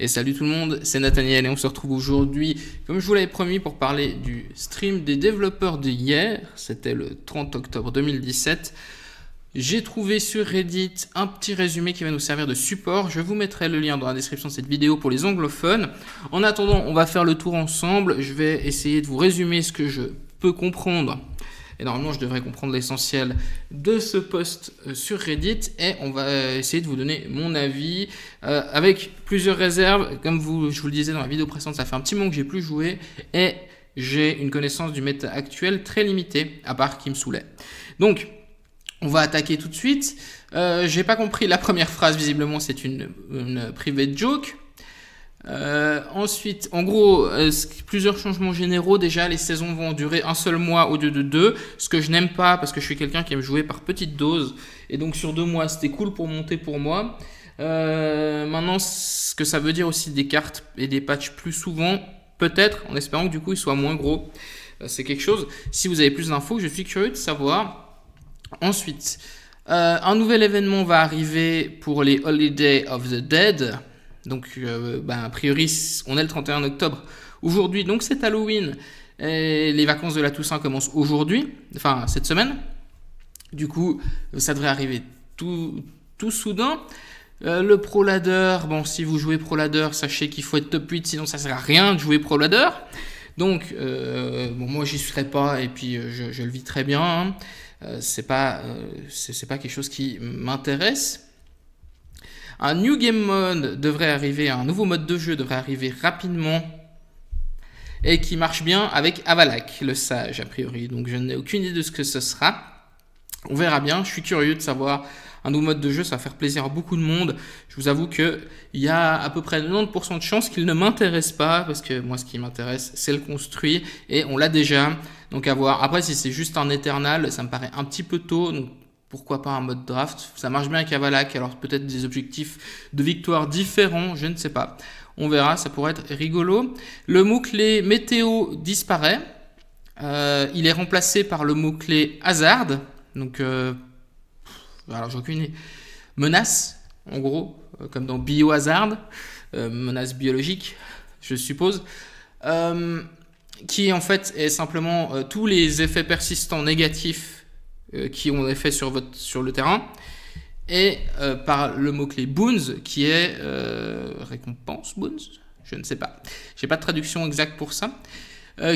Et salut tout le monde, c'est Nathaniel et on se retrouve aujourd'hui, comme je vous l'avais promis, pour parler du stream des développeurs de hier. C'était le 30 octobre 2017. J'ai trouvé sur Reddit un petit résumé qui va nous servir de support. Je vous mettrai le lien dans la description de cette vidéo pour les anglophones. En attendant, on va faire le tour ensemble. Je vais essayer de vous résumer ce que je peux comprendre et normalement, je devrais comprendre l'essentiel de ce post euh, sur Reddit et on va euh, essayer de vous donner mon avis euh, avec plusieurs réserves. Comme vous, je vous le disais dans la vidéo précédente, ça fait un petit moment que j'ai plus joué et j'ai une connaissance du méta actuel très limitée, à part qui me saoulait. Donc, on va attaquer tout de suite. Euh, j'ai pas compris la première phrase, visiblement, c'est une, une private joke. Euh, ensuite, en gros, euh, plusieurs changements généraux. Déjà, les saisons vont durer un seul mois au lieu de deux, ce que je n'aime pas parce que je suis quelqu'un qui aime jouer par petites doses. Et donc sur deux mois, c'était cool pour monter pour moi. Euh, maintenant, ce que ça veut dire aussi des cartes et des patchs plus souvent, peut-être, en espérant que du coup ils soient moins gros. C'est quelque chose. Si vous avez plus d'infos, je suis curieux de savoir. Ensuite, un nouvel événement va arriver pour les Holiday of the Dead. Donc, euh, ben, a priori, on est le 31 octobre. Aujourd'hui, donc c'est Halloween. Et les vacances de la Toussaint commencent aujourd'hui, enfin cette semaine. Du coup, ça devrait arriver tout, tout soudain. Euh, le Pro bon, si vous jouez Pro sachez qu'il faut être top 8, sinon ça sert à rien de jouer Pro Donc, euh, bon, moi j'y serai pas et puis je, le vis très bien. Hein. c'est pas, c'est pas quelque chose qui m'intéresse. Un New Game Mode devrait arriver, un nouveau mode de jeu devrait arriver rapidement et qui marche bien avec Avalak, le sage a priori. Donc je n'ai aucune idée de ce que ce sera. On verra bien, je suis curieux de savoir un nouveau mode de jeu, ça va faire plaisir à beaucoup de monde. Je vous avoue qu'il y a à peu près 90% de chances qu'il ne m'intéresse pas, parce que moi ce qui m'intéresse c'est le construit, et on l'a déjà, donc à voir. Après si c'est juste un éternel ça me paraît un petit peu tôt, pourquoi pas un mode draft. Ça marche bien avec Avalak, alors peut-être des objectifs de victoire différents, je ne sais pas. On verra, ça pourrait être rigolo. Le mot-clé météo disparaît. Euh, il est remplacé par le mot-clé hasard Donc, euh, alors j'ai aucune Menace, en gros, euh, comme dans biohazard, euh, menace biologique, je suppose. Euh, qui en fait est simplement tous les effets persistants négatifs euh, qui ont effet sur, votre, sur le terrain, et euh, par le mot-clé boons, qui est euh, récompense, boons, je ne sais pas. J'ai pas de traduction exacte pour ça,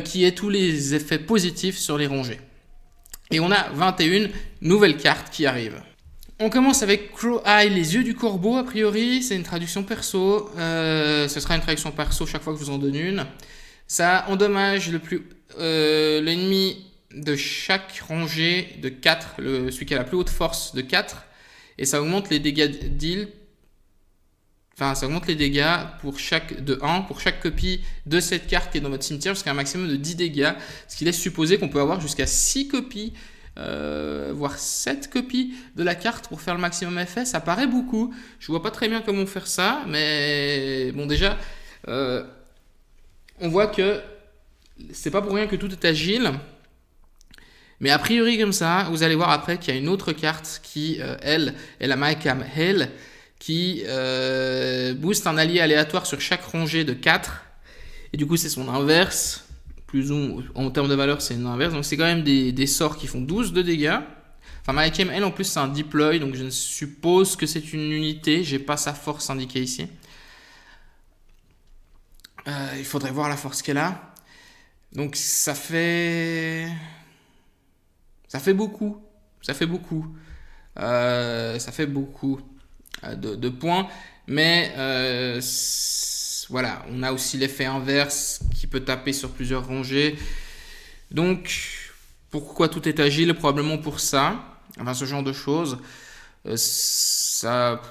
qui est tous les effets positifs sur les rongées. Et on a 21 nouvelles cartes qui arrivent. On commence avec Crow Eye, les yeux du corbeau, a priori, c'est une traduction perso. ce sera une traduction perso chaque fois que je vous en donne une. Ça endommage le plus l'ennemi de chaque rangée de 4, le, celui qui a la plus haute force de 4, et ça augmente les dégâts d'île. Enfin, ça augmente les dégâts pour chaque, de 1 pour chaque copie de cette carte qui est dans votre cimetière jusqu'à un maximum de 10 dégâts, ce qui laisse supposer qu'on peut avoir jusqu'à 6 copies euh, voire 7 copies de la carte pour faire le maximum effet, ça paraît beaucoup. Je vois pas très bien comment faire ça, mais bon déjà, euh, on voit que c'est pas pour rien que tout est agile. Mais a priori comme ça, vous allez voir après qu'il y a une autre carte qui, euh, elle, est la Mycam Hell, qui euh, booste un allié aléatoire sur chaque rangée de 4. Et du coup, c'est son inverse. Plus ou en termes de valeur, c'est une inverse. Donc c'est quand même des, sorts qui font 12 de dégâts. Enfin, Mycam Hell, en plus, c'est un deploy, donc je suppose que c'est une unité. J'ai pas sa force indiquée ici. Euh, il faudrait voir la force qu'elle a. Donc ça fait... Ça fait beaucoup. Ça fait beaucoup. Euh, ça fait beaucoup euh, de, points. Mais euh, voilà, on a aussi l'effet inverse qui peut taper sur plusieurs rangées. Donc, pourquoi tout est agile Probablement pour ça. Enfin, ce genre de choses. ça,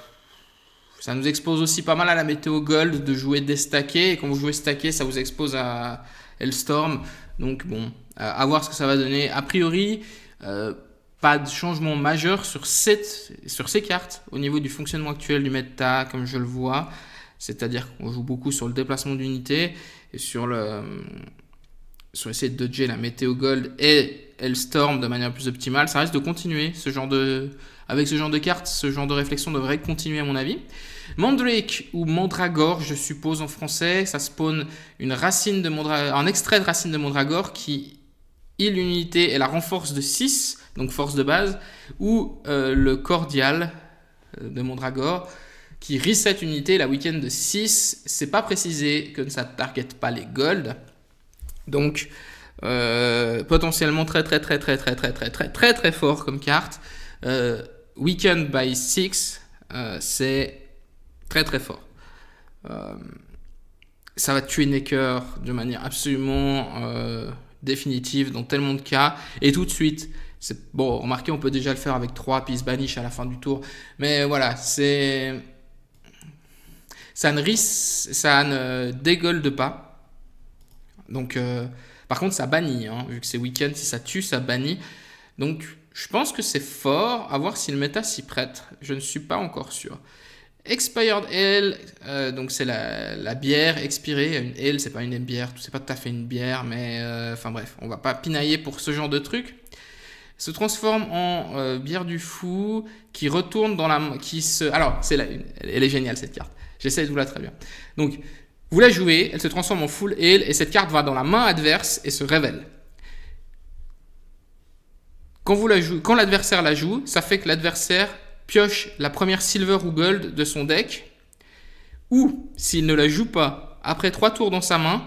ça nous expose aussi pas mal à la météo gold de jouer déstacké. Et quand vous jouez stacké, ça vous expose à Hellstorm. Donc, bon, à voir ce que ça va donner. A priori, euh, pas de changement majeur sur, cette, sur ces cartes au niveau du fonctionnement actuel du meta comme je le vois. C'est-à-dire qu'on joue beaucoup sur le déplacement d'unités, et sur le euh, sur essayer de dodger la météo gold et Hellstorm de manière plus optimale. Ça risque de continuer ce genre de avec ce genre de cartes, ce genre de réflexion devrait continuer à mon avis. Mandrake ou Mandragore, je suppose en français, ça spawn une racine de Mandra... un extrait de racine de Mandragore qui L'unité et la renforce de 6, donc force de base, ou euh, le cordial euh, de Mondragor qui reset cette unité la week-end de 6. C'est pas précisé que ça target pas les gold. Donc euh, potentiellement très très très très très très très très très très fort comme carte. week weekend by 6, c'est très très fort ça va tuer Necker de manière absolument définitive dans tellement de cas. Et tout de suite, c'est bon, remarquez, on peut déjà le faire avec trois puis banish à la fin du tour. Mais voilà, c'est. Ça ne, ris... ça ne dégueule pas. Donc, euh, par contre, ça bannit. Hein, vu que c'est week-end, si ça tue, ça bannit. Donc, je pense que c'est fort. À voir si le méta s'y prête. Je ne suis pas encore sûr. Expired elle euh, donc c'est la, bière expirée. Une c'est pas une bière, c'est pas tout à fait une bière, mais euh, enfin bref, on va pas pinailler pour ce genre de truc. Se transforme en euh, bière du fou qui retourne dans la, qui se, alors c'est la, elle est géniale cette carte. J'essaie de vous la très bien Donc vous la jouez, elle se transforme en full ale et cette carte va dans la main adverse et se révèle. Quand vous la jouez, quand l'adversaire la joue, ça fait que l'adversaire pioche la première silver ou gold de son deck, ou s'il ne la joue pas après trois tours dans sa main,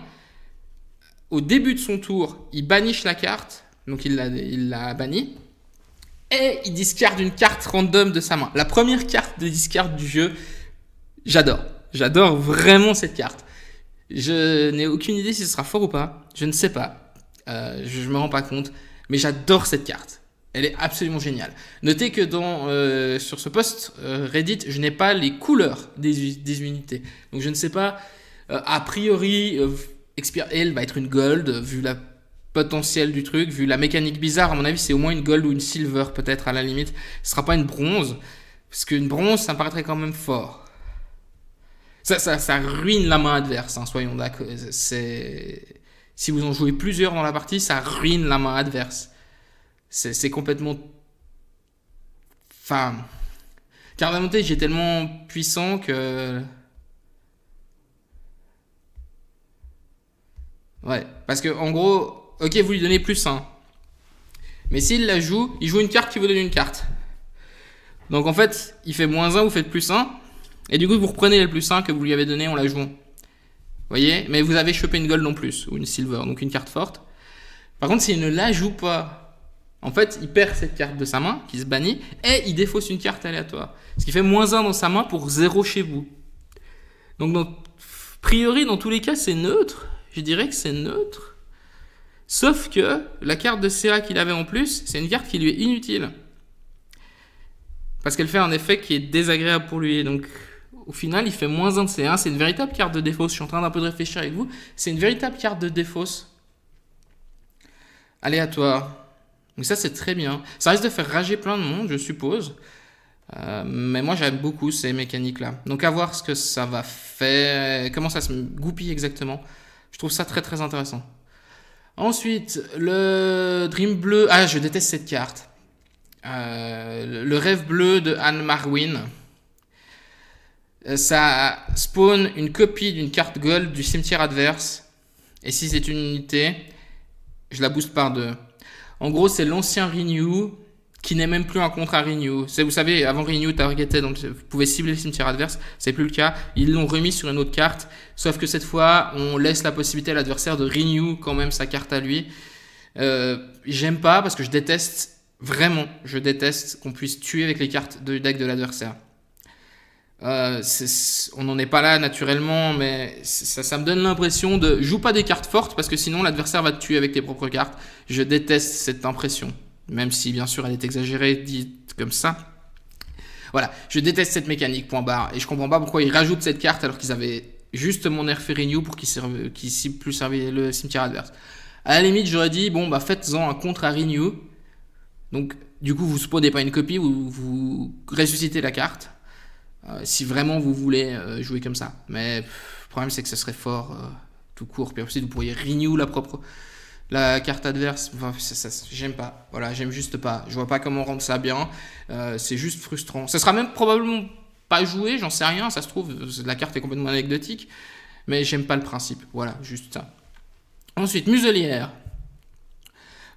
au début de son tour, il bannit la carte, donc il la, il bannit, et il discarde une carte random de sa main. La première carte de discard du jeu, j'adore. J'adore vraiment cette carte. Je n'ai aucune idée si ce sera fort ou pas. Je ne sais pas. Euh, je ne me rends pas compte. Mais j'adore cette carte. Elle est absolument géniale. Notez que dans, euh, sur ce post euh, Reddit, je n'ai pas les couleurs des, des, unités. Donc je ne sais pas, euh, a priori, Expire va être une gold, vu la potentiel du truc, vu la mécanique bizarre, à mon avis, c'est au moins une gold ou une silver, peut-être, à la limite. Ce sera pas une bronze, parce qu'une bronze, ça me paraîtrait quand même fort. Ça, ça, ça ruine la main adverse, hein, soyons d'accord. Si vous en jouez plusieurs dans la partie, ça ruine la main adverse c'est complètement. Enfin. Car la montée, j'ai tellement puissant que. Ouais, parce que en gros, ok, vous lui donnez plus 1. Mais s'il la joue, il joue une carte qui vous donne une carte. Donc en fait, il fait moins 1, vous faites plus 1. Et du coup, vous reprenez le plus 1 que vous lui avez donné en la jouant. voyez Mais vous avez chopé une gold non plus, ou une silver, donc une carte forte. Par contre, s'il ne la joue pas en fait, il perd cette carte de sa main qui se bannit et il défausse une carte aléatoire. Ce qui fait moins 1 dans sa main pour 0 chez vous. Donc, a priori, dans tous les cas, c'est neutre. Je dirais que c'est neutre. Sauf que la carte de CA qu'il avait en plus, c'est une carte qui lui est inutile. Parce qu'elle fait un effet qui est désagréable pour lui. donc, au final, il fait moins 1 de C1. C'est une véritable carte de défausse. Je suis en train d'un peu de réfléchir avec vous. C'est une véritable carte de défausse. Aléatoire. Donc ça, c'est très bien. Ça risque de faire rager plein de monde, je suppose. Euh, mais moi, j'aime beaucoup ces mécaniques-là. Donc à voir ce que ça va faire, comment ça se goupille exactement. Je trouve ça très très intéressant. Ensuite, le Dream Bleu. Ah, je déteste cette carte. Euh, le rêve bleu de Anne Marwin. Euh, ça spawn une copie d'une carte gold du cimetière adverse. Et si c'est une unité, je la booste par deux. En gros, c'est l'ancien Renew qui n'est même plus un contre à Renew. Vous savez, avant Renew targetait, donc vous pouvez cibler le cimetière adverse, c'est plus le cas. Ils l'ont remis sur une autre carte, sauf que cette fois, on laisse la possibilité à l'adversaire de Renew quand même sa carte à lui. Euh, j'aime pas parce que je déteste, vraiment, je déteste qu'on puisse tuer avec les cartes du deck de l'adversaire. Euh, on n'en est pas là naturellement, mais ça, ça me donne l'impression de joue pas des cartes fortes parce que sinon l'adversaire va te tuer avec tes propres cartes. Je déteste cette impression, même si bien sûr elle est exagérée, dite comme ça. Voilà, je déteste cette mécanique, point barre. Et je comprends pas pourquoi ils rajoutent cette carte alors qu'ils avaient juste mon Air Renew pour qu'il serve, qu cible plus le cimetière adverse. À la limite, j'aurais dit, bon, bah faites-en un contre à Renew. Donc, du coup, vous spawnez pas une copie, Ou vous ressuscitez la carte euh, si vraiment vous voulez euh, jouer comme ça. Mais le problème, c'est que ce serait fort euh, tout court. Puis aussi vous pourriez renew la propre la carte adverse. Enfin, ça, j'aime pas. Voilà, j'aime juste pas. Je vois pas comment rendre ça bien. c'est juste frustrant. Ça sera même probablement pas joué, j'en sais rien. Ça se trouve, la carte est complètement anecdotique. Mais j'aime pas le principe. Voilà, juste ça. Ensuite, muselière.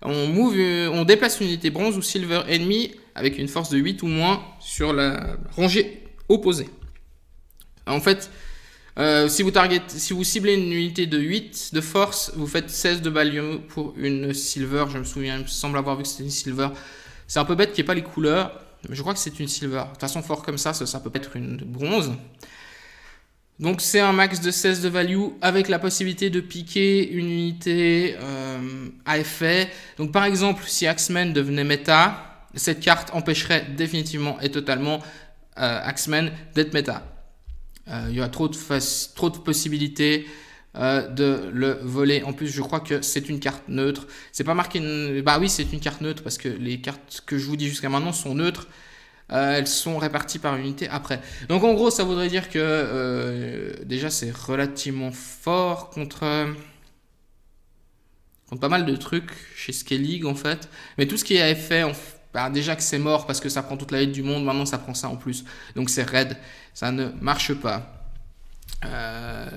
On, move, on déplace une unité bronze ou silver ennemi avec une force de 8 ou moins sur la rangée opposé. En fait, euh, si, vous ciblez une unité de 8 de force, vous faites 16 de value pour une silver. Je me souviens, il me semble avoir vu que c'était une silver. C'est un peu bête qu'il n'y ait pas les couleurs. Mais je crois que c'est une silver. De toute façon, fort comme ça, ça, peut être une bronze. Donc c'est un max de 16 de value avec la possibilité de piquer une unité à euh, effet. Donc par exemple, si Axeman devenait méta, cette carte empêcherait définitivement et totalement euh, Axeman d'être meta euh, il y a trop de, trop de possibilités euh, de le voler. En plus, je crois que c'est une carte neutre. C'est pas marqué. Bah oui, c'est une carte neutre parce que les cartes que je vous dis jusqu'à maintenant sont neutres. elles sont réparties par unité après. Donc en gros, ça voudrait dire que déjà c'est relativement fort contre pas mal de trucs chez Skellig en fait. Mais tout ce qui est effet en bah, déjà que c'est mort parce que ça prend toute la vie du monde, maintenant ça prend ça en plus. Donc c'est raid, ça ne marche pas. Euh,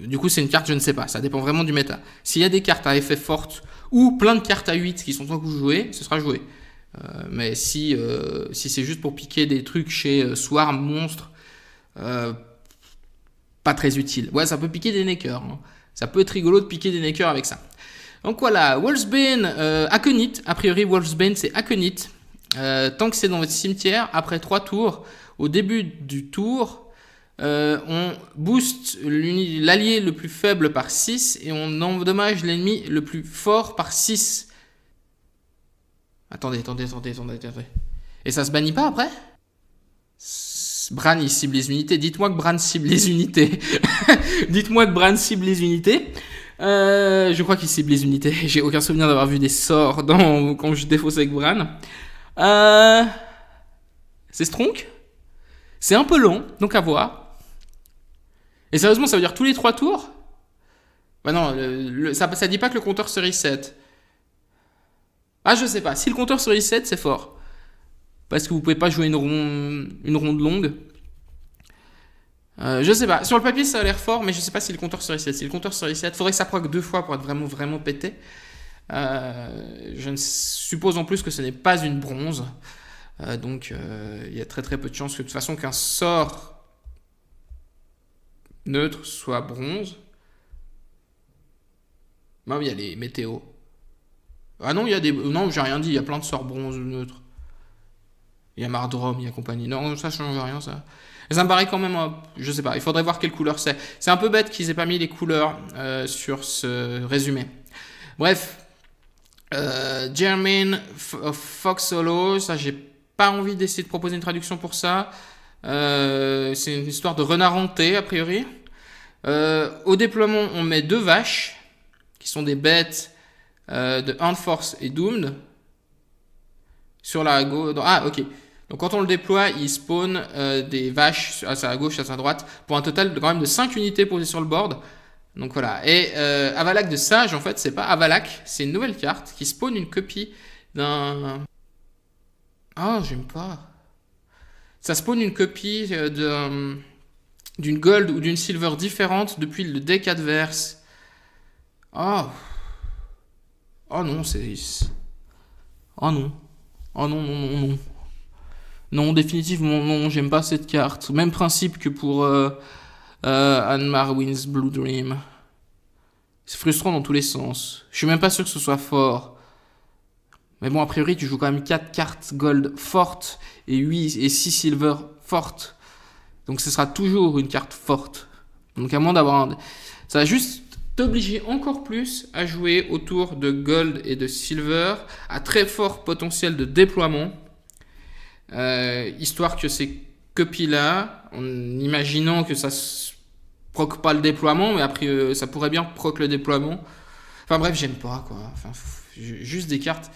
du coup, c'est une carte, je ne sais pas, ça dépend vraiment du méta. S'il y a des cartes à effet forte ou plein de cartes à 8 qui sont en de jouer, ce sera joué. Euh, mais si, euh, si c'est juste pour piquer des trucs chez Swarm, Monstre, pas très utile. Ouais, ça peut piquer des neckers. Hein. Ça peut être rigolo de piquer des neckers avec ça. Donc voilà, Wolfsbane, Aconite, a priori Wolfsbane c'est Aconite. Euh, tant que c'est dans votre cimetière, après 3 tours, au début du tour, euh, on booste l'allié le plus faible par 6 et on endommage l'ennemi le plus fort par 6. Attendez, attendez, attendez, attendez, Et ça se bannit pas après Bran il cible les unités. Dites-moi que Bran cible les unités. Dites-moi que Bran cible les unités. Euh, je crois qu'il cible les unités. J'ai aucun souvenir d'avoir vu des sorts quand je défausse avec Bran. Euh... C'est Strong. C'est un peu long, donc à voir. Et sérieusement, ça veut dire tous les 3 tours Bah non, ça, ça dit pas que le compteur se reset. Ah, je sais pas. Si le compteur se reset, c'est fort. Parce que vous pouvez pas jouer une, ronde, une ronde longue. Euh, je sais pas. Sur le papier, ça a l'air fort, mais je sais pas si le compteur se reset. Si le compteur se reset, faudrait que ça proc deux fois pour être vraiment, vraiment pété. Euh, je ne suppose en plus que ce n'est pas une bronze. Euh, donc euh, il y a très très peu de chances que de toute façon qu'un sort neutre soit bronze. Même ah il y a les météos. Ah non, il y a des. Non, j'ai rien dit, il y a plein de sorts bronze ou neutres. Il y a Mardrom il y a compagnie. Non, ça change rien, ça. Ça me paraît quand même. Je sais pas, il faudrait voir quelle couleur c'est. C'est un peu bête qu'ils aient pas mis les couleurs sur ce résumé. Bref, euh, euh, Fox solo ça j'ai pas envie d'essayer de proposer une traduction pour ça. Euh, c'est une histoire de renard hanté a priori. Euh, au déploiement, on met deux vaches qui sont des bêtes de Hand Force et Doomed sur la gauche. Ah ok. Donc quand on le déploie, il spawn des vaches à sa gauche, à sa droite, pour un total de, quand même de 5 unités posées sur le board. Donc voilà. Et Avalac euh, Avalak de Sage, en fait, c'est pas Avalak, c'est une nouvelle carte qui spawn une copie d'un. oh, j'aime pas. Ça spawn une copie euh, euh, d'une gold ou d'une silver différente depuis le deck adverse. Oh. Oh non, c'est. Oh non. Oh non, non, non, non. Non, définitivement, non, j'aime pas cette carte. Même principe que pour. Euh, Anne Marwin's Blue Dream. C'est frustrant dans tous les sens. Je suis même pas sûr que ce soit fort. Mais bon, a priori, tu joues quand même 4 cartes gold fortes et 8 et 6 silver fortes. Donc ce sera toujours une carte forte. Donc à moins d'avoir un... Ça va juste t'obliger encore plus à jouer autour de gold et de silver à très fort potentiel de déploiement. Euh, histoire que ces copies-là, en imaginant que ça se proc pas le déploiement, mais après, euh, ça pourrait bien proc le déploiement. Enfin bref, j'aime pas quoi. Enfin, juste des cartes.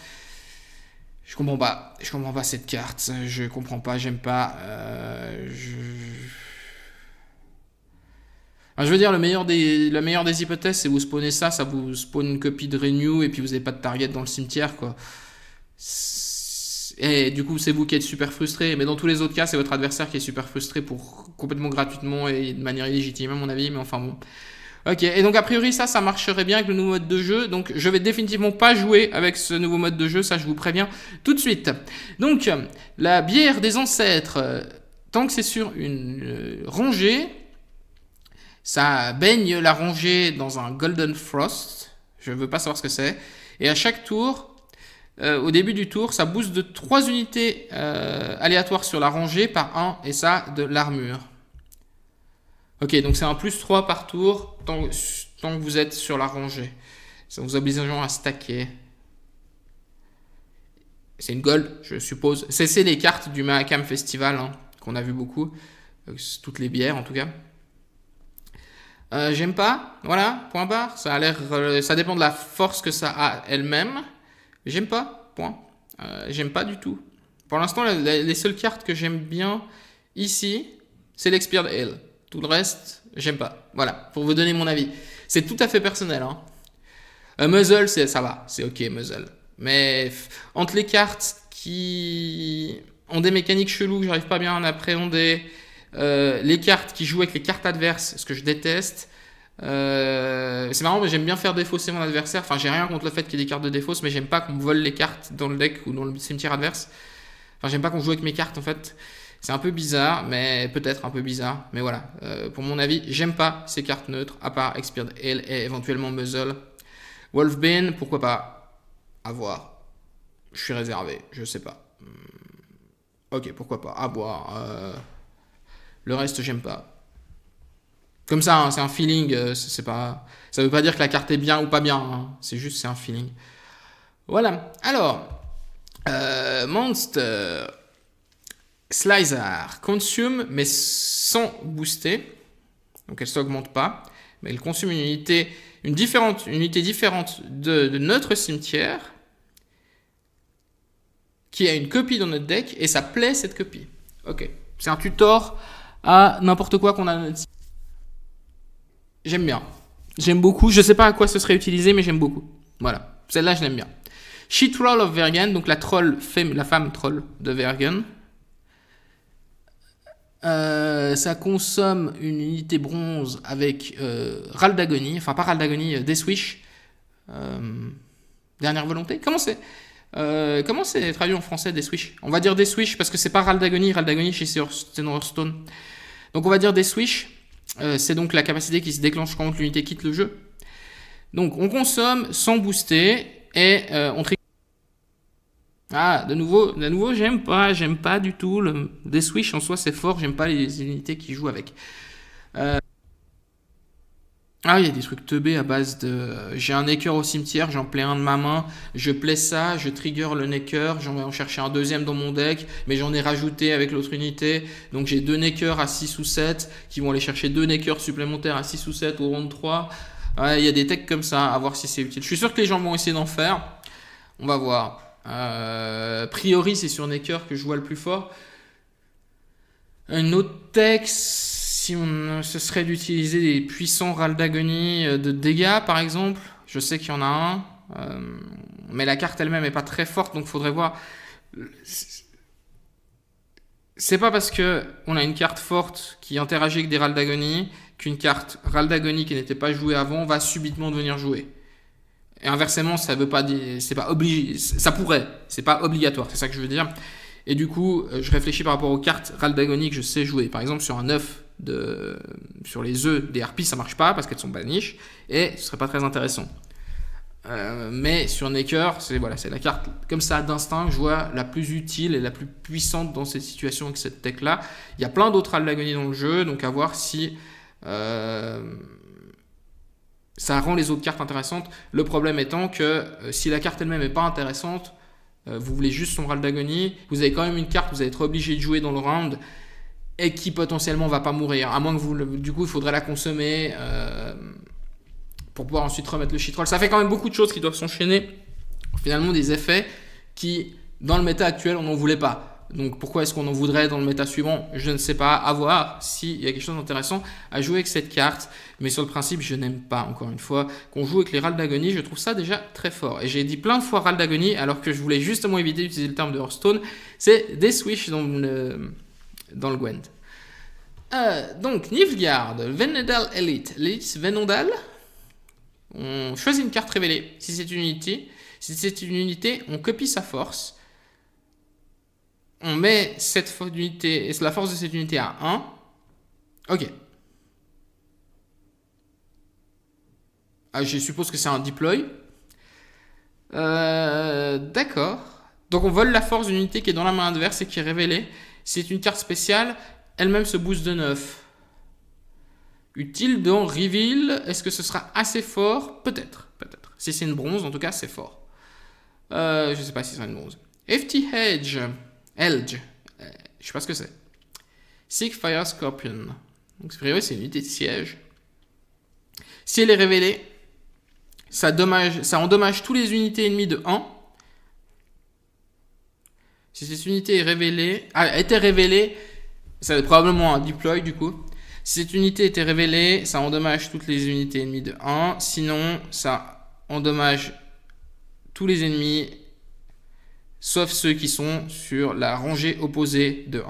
Je comprends pas. Je comprends pas cette carte. Je comprends pas. J'aime pas. Euh, je... veux dire, le meilleur des, la meilleure des hypothèses, c'est vous spawnez ça, ça vous spawn une copie de Renew et puis vous n'avez pas de target dans le cimetière quoi. Et du coup, c'est vous qui êtes super frustré. Mais dans tous les autres cas, c'est votre adversaire qui est super frustré pour complètement gratuitement et de manière illégitime, à mon avis. Mais enfin bon. Ok, et donc a priori ça, ça marcherait bien avec le nouveau mode de jeu, donc je vais définitivement pas jouer avec ce nouveau mode de jeu, ça je vous préviens tout de suite. Donc, la bière des ancêtres, euh, tant que c'est sur une euh, rangée, ça baigne la rangée dans un Golden Frost, je veux pas savoir ce que c'est, et à chaque tour, euh, au début du tour, ça booste de 3 unités euh, aléatoires sur la rangée par 1 et ça de l'armure. Ok, donc c'est un plus 3 par tour tant, que vous êtes sur la rangée. Ça vous oblige à stacker. C'est une gold, je suppose. C'est les cartes du Mahakam Festival, hein, qu'on a vu beaucoup. Euh, toutes les bières, en tout cas. J'aime pas, voilà, point barre. Ça a ça dépend de la force que ça a elle-même. J'aime pas, point. Euh, j'aime pas du tout. Pour l'instant, les seules cartes que j'aime bien ici, c'est l'Expired Hell. Tout le reste, j'aime pas. Voilà, pour vous donner mon avis. C'est tout à fait personnel. Hein. Euh, muzzle, ça va, c'est ok, Muzzle. Mais entre les cartes qui ont des mécaniques cheloues que j'arrive pas bien à appréhender, euh, les cartes qui jouent avec les cartes adverses, ce que je déteste, euh, c'est marrant, mais j'aime bien faire défausser mon adversaire. Enfin, j'ai rien contre le fait qu'il y ait des cartes de défausse, mais j'aime pas qu'on me vole les cartes dans le deck ou dans le cimetière adverse. Enfin, j'aime pas qu'on joue avec mes cartes en fait. C'est un peu bizarre, mais peut-être un peu bizarre. Mais voilà, euh, pour mon avis, j'aime pas ces cartes neutres, à part Expired Hell et éventuellement Muzzle. Wolfbane, pourquoi pas avoir Je suis réservé, je sais pas. Hmm. Ok, pourquoi pas À voir. Euh, le reste, j'aime pas. Comme ça, hein, c'est un feeling. ça euh, c'est pas, ça veut pas dire que la carte est bien ou pas bien. Hein. c'est juste, c'est un feeling. Voilà. Alors, euh, Monster Slicer consume mais sans booster. Donc elle s'augmente pas, mais elle consume une unité, une différente, unité différente de, notre cimetière qui a une copie dans notre deck et ça plaît cette copie. Ok, c'est un tutor à n'importe quoi qu'on a dans notre J'aime bien. J'aime beaucoup. Je sais pas à quoi ce serait utilisé, mais j'aime beaucoup. Voilà. Celle-là, je l'aime bien. She Troll of Vergen, donc la troll, femme, la femme troll de Vergen. Euh, ça consomme une unité bronze avec euh, d'agonie enfin pas Raldagonie, euh, Deathwish. Euh, dernière volonté Comment c'est euh, Comment c'est traduit en français Deathwish On va dire Deathwish parce que c'est pas Raldagonie. Raldagoni c'est Stone. Donc on va dire Deathwish. Euh, c'est donc la capacité qui se déclenche quand l'unité quitte le jeu. Donc on consomme sans booster et euh, on Ah, de nouveau, de nouveau, j'aime pas, j'aime pas du tout. Le... Des switch en soi c'est fort, j'aime pas les unités qui jouent avec. Euh, ah, il y a des trucs teubés à base de. Euh, j'ai un necker au cimetière, j'en plais un de ma main, je plais ça, je trigger le necker, j'en vais en chercher un deuxième dans mon deck, mais j'en ai rajouté avec l'autre unité. Donc j'ai deux neckers à 6 ou 7 qui vont aller chercher deux neckers supplémentaires à 6 ou 7 au round 3. Ouais, il y a des techs comme ça, à voir si c'est utile. Je suis sûr que les gens vont essayer d'en faire. On va voir. Euh, a priori, c'est sur necker que je vois le plus fort. Un autre tech ce serait d'utiliser des puissants râles d'agonie euh, de dégâts, par exemple. Je sais qu'il y en a un. Euh, mais la carte elle-même est pas très forte, donc faudrait voir. C'est pas parce que on a une carte forte qui interagit avec des râles d'agonie qu'une carte râle d'agonie qui n'était pas jouée avant va subitement devenir jouée. Et inversement, ça veut pas dire, c'est pas obligé, ça pourrait, c'est pas obligatoire, c'est ça que je veux dire. Et du coup, euh, je réfléchis par rapport aux cartes râles d'agonie que je sais jouer. Par exemple, sur un 9 de, sur les œufs des harpies, ça marche pas parce qu'elles sont baniches et ce serait pas très intéressant. Euh, mais sur Necker, c'est voilà, c'est la carte comme ça d'instinct que je vois la plus utile et la plus puissante dans cette situation avec cette tech là. Il y a plein d'autres râles d'agonie dans le jeu, donc à voir si euh, ça rend les autres cartes intéressantes. Le problème étant que euh, si la carte elle-même n'est pas intéressante, vous voulez juste son râle d'agonie, vous avez quand même une carte, vous allez être obligé de jouer dans le round, et qui potentiellement va pas mourir. À moins que vous, du coup, il faudrait la consommer euh, pour pouvoir ensuite remettre le chitrol. Ça fait quand même beaucoup de choses qui doivent s'enchaîner. Finalement, des effets qui, dans le méta actuel, on n'en voulait pas. Donc pourquoi est-ce qu'on en voudrait dans le méta suivant Je ne sais pas. À voir s'il y a quelque chose d'intéressant à jouer avec cette carte. Mais sur le principe, je n'aime pas, encore une fois, qu'on joue avec les râles d'agonie. Je trouve ça déjà très fort. Et j'ai dit plein de fois râles d'agonie alors que je voulais justement éviter d'utiliser le terme de Hearthstone. C'est des switches dans le dans le Gwent. Euh, donc, Nilfgaard, Venedal Elite. L'élite Venondal. On choisit une carte révélée. Si c'est une unité, c'est une unité, on copie sa force. On met cette unité, et la force de cette unité à 1. Ok. Ah, je suppose que c'est un deploy. Euh, d'accord. Donc on vole la force d'une unité qui est dans la main adverse et qui est révélée. C'est une carte spéciale, elle-même se booste de 9. Utile dans Reveal, est-ce que ce sera assez fort Peut-être, peut-être. Si c'est une bronze, en tout cas, c'est fort. Euh, je ne sais pas si c'est une bronze. FT Hedge, Elge, euh, je sais pas ce que c'est. Sick Fire Scorpion. Donc, c'est une unité de siège. Si elle est révélée, ça, ça endommage tous les unités ennemies de 1 si cette unité est révélée, a ah, été révélée, ça probablement un deploy du coup. Si cette unité était révélée, ça endommage toutes les unités ennemies de 1. Sinon, ça endommage tous les ennemis, sauf ceux qui sont sur la rangée opposée de 1.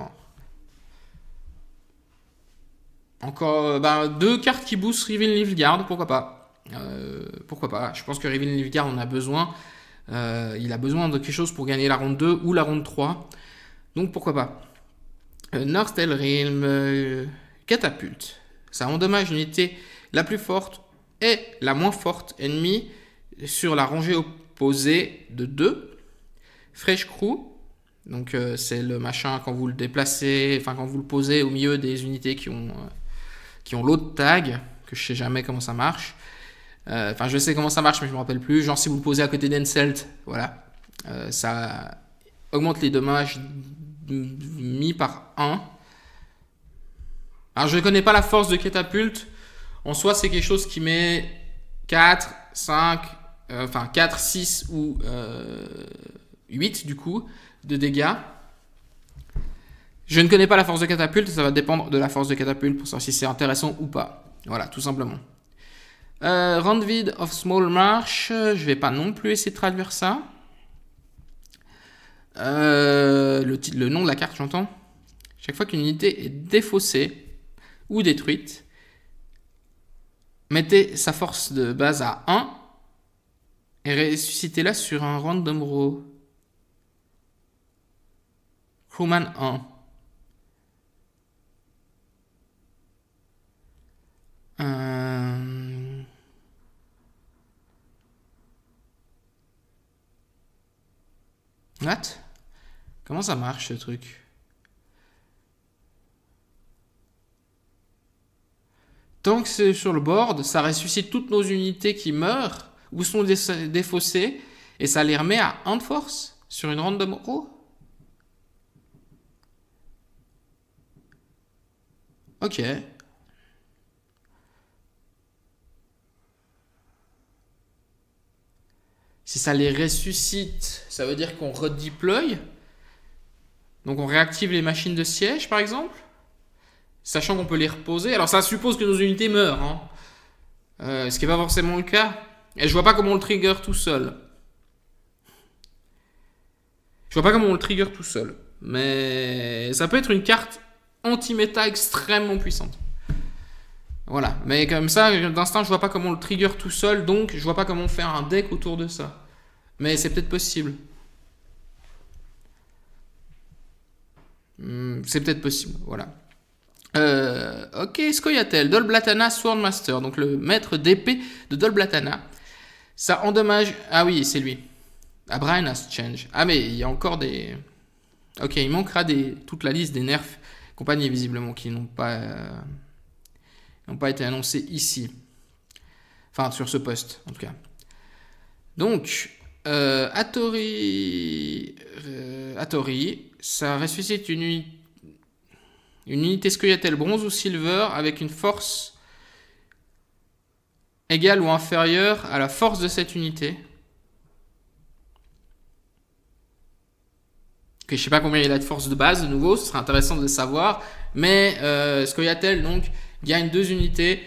Encore euh, bah, deux cartes qui boostent Riven Liveguard. pourquoi pas euh, Pourquoi pas Je pense que Riven Liveguard en a besoin. Euh, il a besoin de quelque chose pour gagner la ronde 2 ou la ronde 3. Donc pourquoi pas. Euh, north Northel Realm Catapulte. Ça endommage l'unité la plus forte et la moins forte ennemie sur la rangée opposée de 2. Fresh Crew. Donc euh, c'est le machin quand vous le déplacez, enfin quand vous le posez au milieu des unités qui ont, qui ont l'autre tag, que je sais jamais comment ça marche. Euh, enfin, je sais comment ça marche, mais je me rappelle plus. Genre, si vous le posez à côté d'Enselt, voilà, euh, ça augmente les dommages mis par 1. Alors, je ne connais pas la force de Catapulte. En soi, c'est quelque chose qui met 4, 5, euh, enfin 4, 6 ou 8 du coup de dégâts. Je ne connais pas la force de catapulte, ça va dépendre de la force de catapulte pour savoir si c'est intéressant ou pas. Voilà, tout simplement. Euh, Randvid of Small Marsh, je vais pas non plus essayer de traduire ça. Euh, le, le, nom de la carte, j'entends. Chaque fois qu'une unité est défaussée ou détruite, mettez sa force de base à 1 et ressuscitez-la sur un random row. Crewman 1. Euh... What Comment ça marche ce truc Tant que c'est sur le board, ça ressuscite toutes nos unités qui meurent ou sont défaussées et ça les remet à hand de force sur une random row. Ok. Si ça les ressuscite, ça veut dire qu'on redeploye. Donc on réactive les machines de siège, par exemple. Sachant qu'on peut les reposer. Alors ça suppose que nos unités meurent. Hein. Euh, ce qui n'est pas forcément le cas. Et je vois pas comment on le trigger tout seul. Je vois pas comment on le trigger tout seul. Mais ça peut être une carte anti-méta extrêmement puissante. Voilà, mais comme ça, d'instinct, je vois pas comment on le trigger tout seul, donc je vois pas comment faire un deck autour de ça. Mais c'est peut-être possible. Hmm, c'est peut-être possible, voilà. Euh, ok, Skoyatel, Dolblatana Swordmaster, donc le maître d'épée de Dolblatana. Ça endommage... Ah oui, c'est lui. Abraham ah, has changed. Ah mais il y a encore des... Ok, il manquera des... toute la liste des nerfs, compagnie visiblement, qui n'ont pas... Euh, n'ont pas été annoncés ici. Enfin, sur ce poste, en tout cas. Donc, euh, Atori, euh, Atori, ça ressuscite une, unité une unité squelettel bronze ou silver avec une force égale ou inférieure à la force de cette unité. je ne sais pas combien il a de force de base, de nouveau, ce serait intéressant de le savoir. Mais euh, donc, Gagne deux unités,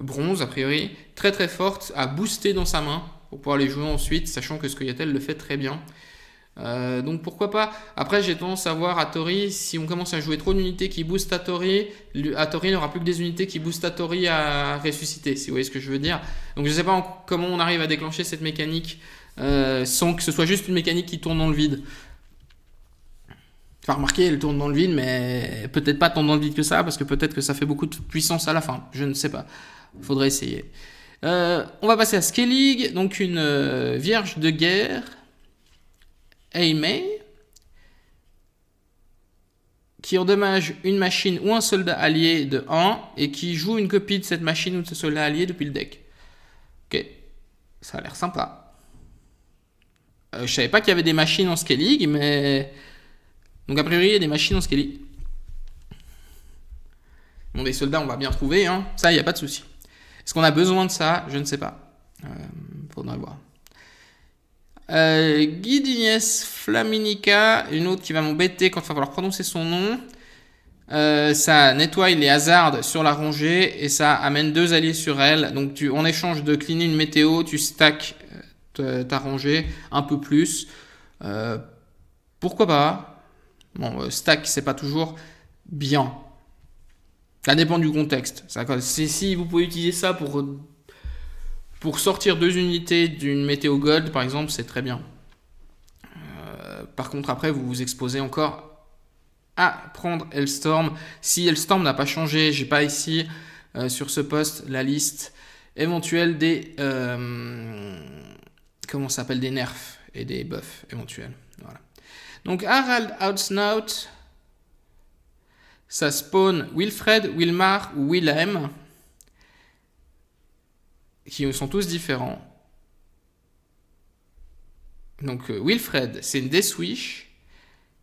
bronze a priori, très très fortes à booster dans sa main pour pouvoir les jouer ensuite, sachant que Scoyatel le fait très bien. Euh, donc pourquoi pas Après j'ai tendance à voir à Tori, si on commence à jouer trop d'unités qui boostent à Tori n'aura plus que des unités qui boostent Tori à ressusciter, si vous voyez ce que je veux dire. Donc je ne sais pas comment on arrive à déclencher cette mécanique euh, sans que ce soit juste une mécanique qui tourne dans le vide tu remarquer, elle tourne dans le vide, mais peut-être pas tant dans le vide que ça, parce que peut-être que ça fait beaucoup de puissance à la fin. Je ne sais pas. Faudrait essayer. Euh, on va passer à Skellig, donc une euh, vierge de guerre. Aimée. Qui endommage une machine ou un soldat allié de 1 et qui joue une copie de cette machine ou de ce soldat allié depuis le deck. Ok. Ça a l'air sympa. Je euh, je savais pas qu'il y avait des machines en Skellig, mais donc a priori, il y a des machines en skelly. Bon, des soldats, on va bien trouver, hein. ça, il n'y a pas de souci. Est-ce qu'on a besoin de ça Je ne sais pas. faudra euh, faudrait voir. Euh, Flaminica, une autre qui va m'embêter quand il va falloir prononcer son nom. Euh, ça nettoie les hasards sur la rangée et ça amène deux alliés sur elle. Donc tu, en échange de cleaner une météo, tu stacks euh, ta rangée un peu plus. pourquoi pas Bon, euh, stack, c'est pas toujours bien. Ça dépend du contexte. Si vous pouvez utiliser ça pour, pour sortir deux unités d'une météo gold, par exemple, c'est très bien. Euh, par contre, après, vous vous exposez encore à prendre Hellstorm. Si Hellstorm n'a pas changé, j'ai pas ici euh, sur ce poste la liste éventuelle des. s'appelle Des nerfs et des buffs éventuels. Donc Harald Outsnout, ça spawn Wilfred, Wilmar ou Willem, qui sont tous différents. Donc euh, Wilfred, c'est une des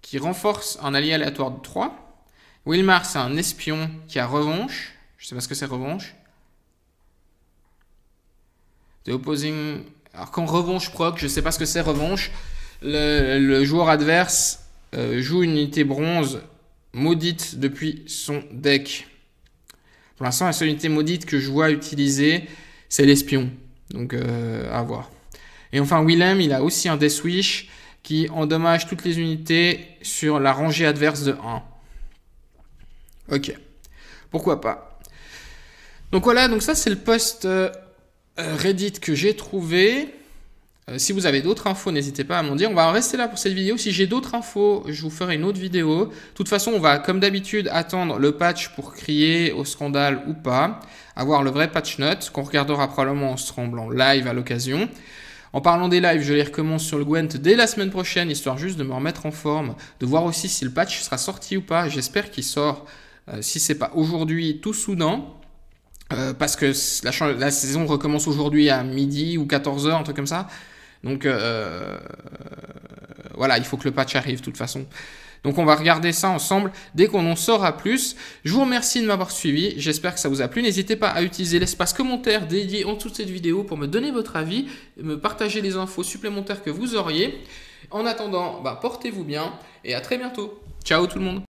qui renforce un allié aléatoire de 3. Wilmar, c'est un espion qui a revanche. Je sais pas ce que c'est revanche. The opposing. Alors quand revanche proc, je sais pas ce que c'est revanche le, joueur adverse euh, joue une unité bronze maudite depuis son deck. Pour l'instant, la seule unité maudite que je vois utiliser, c'est l'espion. Donc, euh, à voir. Et enfin, Willem, il a aussi un Death qui endommage toutes les unités sur la rangée adverse de 1. Ok. Pourquoi pas Donc voilà, donc ça c'est le post euh, Reddit que j'ai trouvé. Euh, si vous avez d'autres infos, n'hésitez pas à m'en dire. On va en rester là pour cette vidéo. Si j'ai d'autres infos, je vous ferai une autre vidéo. De toute façon, on va, comme d'habitude, attendre le patch pour crier au scandale ou pas. Avoir le vrai patch note qu'on regardera probablement en se tremblant live à l'occasion. En parlant des lives, je les recommence sur le Gwent dès la semaine prochaine, histoire juste de me remettre en forme, de voir aussi si le patch sera sorti ou pas. J'espère qu'il sort, si euh, si c'est pas aujourd'hui, tout soudain. Euh, parce que la, la saison recommence aujourd'hui à midi ou 14h, un truc comme ça. Donc euh, voilà, il faut que le patch arrive de toute façon. Donc on va regarder ça ensemble dès qu'on en saura plus. Je vous remercie de m'avoir suivi, j'espère que ça vous a plu. N'hésitez pas à utiliser l'espace commentaire dédié en toute cette vidéo pour me donner votre avis, me partager les infos supplémentaires que vous auriez. En attendant, bah, portez-vous bien et à très bientôt. Ciao tout le monde